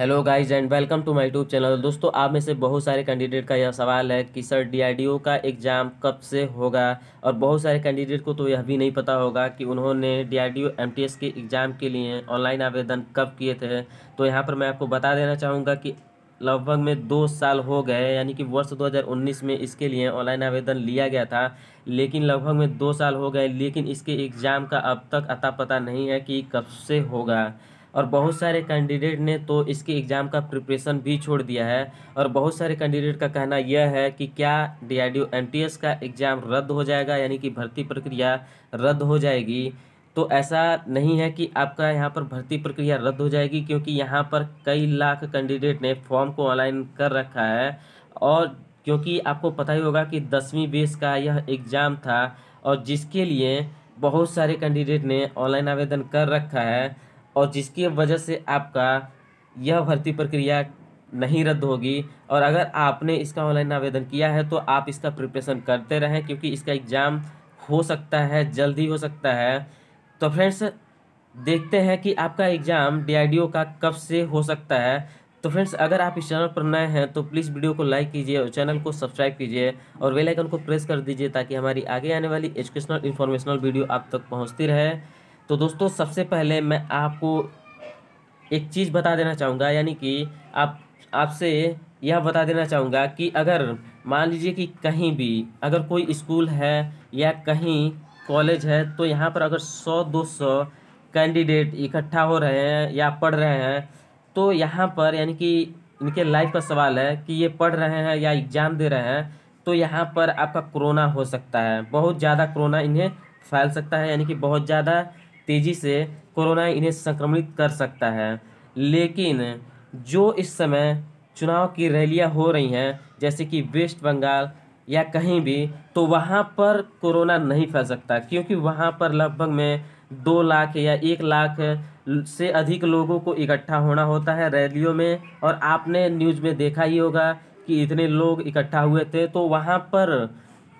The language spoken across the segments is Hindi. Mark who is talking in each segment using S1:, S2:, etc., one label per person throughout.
S1: hello guys and welcome to my YouTube channel दोस्तों आप में से बहुत सारे कैंडिडेट का यह सवाल है कि सर डीआरडीओ का एग्ज़ाम कब से होगा और बहुत सारे कैंडिडेट को तो यह भी नहीं पता होगा कि उन्होंने डीआरडीओ एमटीएस के एग्ज़ाम के लिए ऑनलाइन आवेदन कब किए थे तो यहाँ पर मैं आपको बता देना चाहूँगा कि लगभग में दो साल हो गए यानी कि वर्ष 2019 में इसके लिए ऑनलाइन आवेदन लिया गया था लेकिन लगभग में दो साल हो गए लेकिन इसके एग्ज़ाम का अब तक अता पता नहीं है कि कब से होगा और बहुत सारे कैंडिडेट ने तो इसके एग्ज़ाम का प्रिपरेशन भी छोड़ दिया है और बहुत सारे कैंडिडेट का कहना यह है कि क्या डी आई का एग्ज़ाम रद्द हो जाएगा यानी कि भर्ती प्रक्रिया रद्द हो जाएगी तो ऐसा नहीं है कि आपका यहाँ पर भर्ती प्रक्रिया रद्द हो जाएगी क्योंकि यहाँ पर कई लाख कैंडिडेट ने फॉर्म को ऑनलाइन कर रखा है और क्योंकि आपको पता ही होगा कि दसवीं बेस का यह एग्ज़ाम था और जिसके लिए बहुत सारे कैंडिडेट ने ऑनलाइन आवेदन कर रखा है और जिसकी वजह से आपका यह भर्ती प्रक्रिया नहीं रद्द होगी और अगर आपने इसका ऑनलाइन आवेदन किया है तो आप इसका प्रिपरेशन करते रहें क्योंकि इसका एग्ज़ाम हो सकता है जल्दी हो सकता है तो फ्रेंड्स देखते हैं कि आपका एग्ज़ाम डी का कब से हो सकता है तो फ्रेंड्स अगर आप इस चैनल पर नए हैं तो प्लीज़ वीडियो को लाइक कीजिए और चैनल को सब्सक्राइब कीजिए और वेलाइकन को प्रेस कर दीजिए ताकि हमारी आगे आने वाली एजुकेशनल इन्फॉर्मेशनल वीडियो आप तक पहुँचती रहे तो दोस्तों सबसे पहले मैं आपको एक चीज़ बता देना चाहूँगा यानी कि आप आपसे यह बता देना चाहूँगा कि अगर मान लीजिए कि कहीं भी अगर कोई स्कूल है या कहीं कॉलेज है तो यहाँ पर अगर सौ दो सौ कैंडिडेट इकट्ठा हो रहे हैं या पढ़ रहे हैं तो यहाँ पर यानी कि इनके लाइफ का सवाल है कि ये पढ़ रहे हैं या एग्ज़ाम दे रहे हैं तो यहाँ पर आपका कोरोना हो सकता है बहुत ज़्यादा कोरोना इन्हें फैल सकता है यानी कि बहुत ज़्यादा तेज़ी से कोरोना इन्हें संक्रमित कर सकता है लेकिन जो इस समय चुनाव की रैलियां हो रही हैं जैसे कि वेस्ट बंगाल या कहीं भी तो वहाँ पर कोरोना नहीं फैल सकता क्योंकि वहाँ पर लगभग में दो लाख या एक लाख से अधिक लोगों को इकट्ठा होना होता है रैलियों में और आपने न्यूज़ में देखा ही होगा कि इतने लोग इकट्ठा हुए थे तो वहाँ पर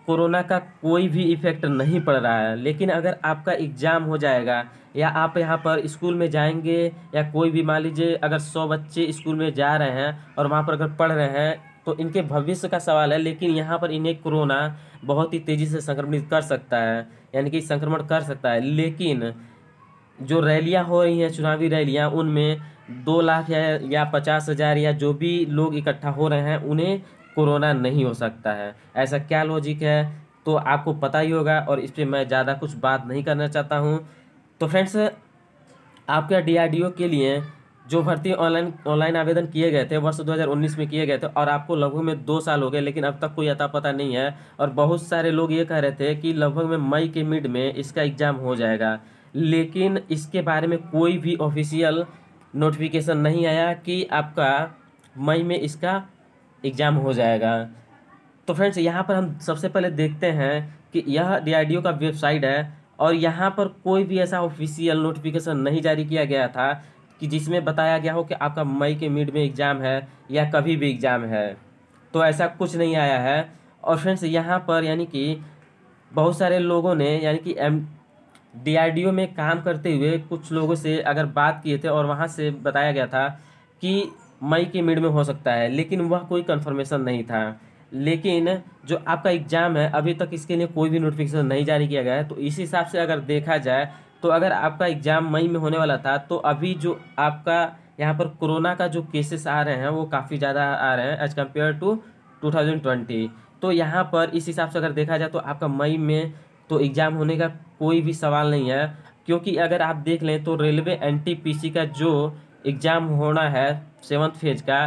S1: कोरोना का कोई भी इफ़ेक्ट नहीं पड़ रहा है लेकिन अगर आपका एग्ज़ाम हो जाएगा या आप यहाँ पर स्कूल में जाएंगे या कोई भी मान लीजिए अगर सौ बच्चे स्कूल में जा रहे हैं और वहाँ पर अगर पढ़ रहे हैं तो इनके भविष्य का सवाल है लेकिन यहाँ पर इन्हें कोरोना बहुत ही तेज़ी से संक्रमित कर सकता है यानी कि संक्रमण कर सकता है लेकिन जो रैलियाँ हो रही हैं चुनावी रैलियाँ उनमें दो लाख या या पचास हज़ार या जो भी लोग इकट्ठा हो रहे हैं उन्हें कोरोना नहीं हो सकता है ऐसा क्या लॉजिक है तो आपको पता ही होगा और इस पर मैं ज़्यादा कुछ बात नहीं करना चाहता हूँ तो फ्रेंड्स आपके डी के लिए जो भर्ती ऑनलाइन ऑनलाइन आवेदन किए गए थे वर्ष 2019 में किए गए थे और आपको लगभग में दो साल हो गए लेकिन अब तक कोई अता पता नहीं है और बहुत सारे लोग ये कह रहे थे कि लगभग में मई के मिड में इसका एग्ज़ाम हो जाएगा लेकिन इसके बारे में कोई भी ऑफिशियल नोटिफिकेशन नहीं आया कि आपका मई में इसका एग्ज़ाम हो जाएगा तो फ्रेंड्स यहाँ पर हम सबसे पहले देखते हैं कि यह डी का वेबसाइट है और यहाँ पर कोई भी ऐसा ऑफिशियल नोटिफिकेशन नहीं जारी किया गया था कि जिसमें बताया गया हो कि आपका मई के मिड में एग्ज़ाम है या कभी भी एग्ज़ाम है तो ऐसा कुछ नहीं आया है और फ्रेंड्स यहाँ पर यानी कि बहुत सारे लोगों ने यानी कि एम डी में काम करते हुए कुछ लोगों से अगर बात किए थे और वहाँ से बताया गया था कि मई के मिड में हो सकता है लेकिन वह कोई कन्फर्मेशन नहीं था लेकिन जो आपका एग्ज़ाम है अभी तक इसके लिए कोई भी नोटिफिकेशन नहीं जारी किया गया है तो इस हिसाब से अगर देखा जाए तो अगर आपका एग्ज़ाम मई में होने वाला था तो अभी जो आपका यहाँ पर कोरोना का जो केसेस आ रहे हैं वो काफ़ी ज़्यादा आ रहे हैं एज कम्पेयर टू 2020 तो यहाँ पर इस हिसाब से अगर देखा जाए तो आपका मई में तो एग्ज़ाम होने का कोई भी सवाल नहीं है क्योंकि अगर आप देख लें तो रेलवे एन का जो एग्ज़ाम होना है सेवन्थ फेज का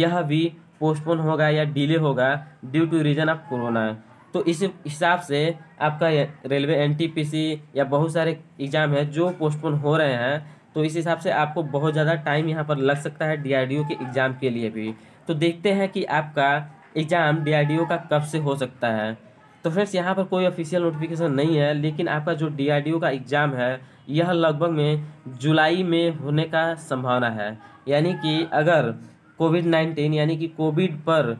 S1: यह भी पोस्टपोन होगा या डिले होगा due to reason of corona तो इस हिसाब से आपका रेलवे एनटीपीसी या बहुत सारे एग्ज़ाम है जो पोस्टपोन हो रहे हैं तो इस हिसाब से आपको बहुत ज़्यादा टाइम यहाँ पर लग सकता है डीआरडीओ के एग्ज़ाम के लिए भी तो देखते हैं कि आपका एग्ज़ाम डीआरडीओ का कब से हो सकता है तो फ्रेंड्स यहाँ पर कोई ऑफिशियल नोटिफिकेशन नहीं है लेकिन आपका जो डी का एग्ज़ाम है यह लगभग में जुलाई में होने का संभावना है यानी कि अगर कोविड नाइन्टीन यानी कि कोविड पर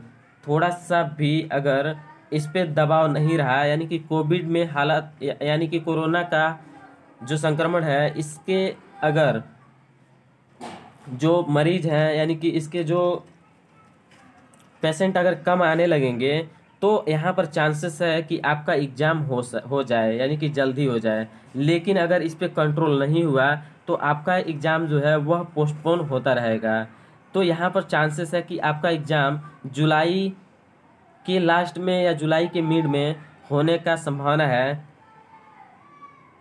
S1: थोड़ा सा भी अगर इस पर दबाव नहीं रहा यानी कि कोविड में हालात यानी कि कोरोना का जो संक्रमण है इसके अगर जो मरीज हैं यानी कि इसके जो पेशेंट अगर कम आने लगेंगे तो यहाँ पर चांसेस है कि आपका एग्ज़ाम हो हो जाए यानी कि जल्दी हो जाए लेकिन अगर इस पर कंट्रोल नहीं हुआ तो आपका एग्ज़ाम जो है वह पोस्टपोन होता रहेगा तो यहाँ पर चांसेस है कि आपका एग्ज़ाम जुलाई के लास्ट में या जुलाई के मिड में होने का संभावना है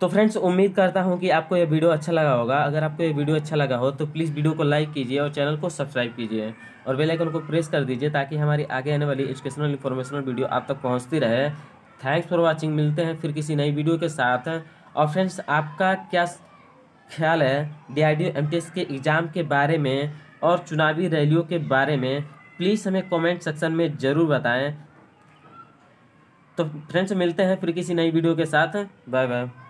S1: तो फ्रेंड्स उम्मीद करता हूँ कि आपको यह वीडियो अच्छा लगा होगा अगर आपको यह वीडियो अच्छा लगा हो तो प्लीज़ वीडियो को लाइक कीजिए और चैनल को सब्सक्राइब कीजिए और बेल आइकन को प्रेस कर दीजिए ताकि हमारी आगे आने वाली एजुकेशनल इन्फॉर्मेशनल वीडियो आप तक पहुँचती रहे थैंक्स फॉर वॉचिंग मिलते हैं फिर किसी नई वीडियो के साथ और फ्रेंड्स आपका क्या ख्याल है डी आई के एग्ज़ाम के बारे में और चुनावी रैलियों के बारे में प्लीज़ हमें कॉमेंट सेक्शन में ज़रूर बताएँ तो फ्रेंड्स मिलते हैं फिर किसी नई वीडियो के साथ बाय बाय